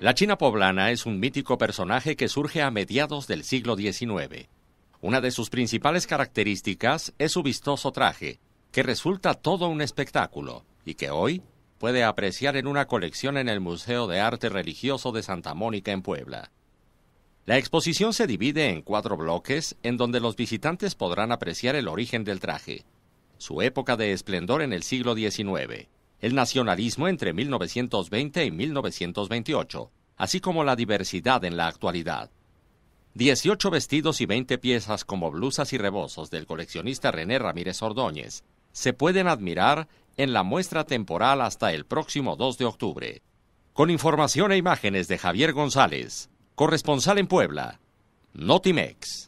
La China poblana es un mítico personaje que surge a mediados del siglo XIX. Una de sus principales características es su vistoso traje, que resulta todo un espectáculo y que hoy puede apreciar en una colección en el Museo de Arte Religioso de Santa Mónica en Puebla. La exposición se divide en cuatro bloques en donde los visitantes podrán apreciar el origen del traje, su época de esplendor en el siglo XIX, el nacionalismo entre 1920 y 1928, así como la diversidad en la actualidad. 18 vestidos y 20 piezas como blusas y rebozos del coleccionista René Ramírez Ordóñez se pueden admirar en la muestra temporal hasta el próximo 2 de octubre. Con información e imágenes de Javier González, corresponsal en Puebla, Notimex.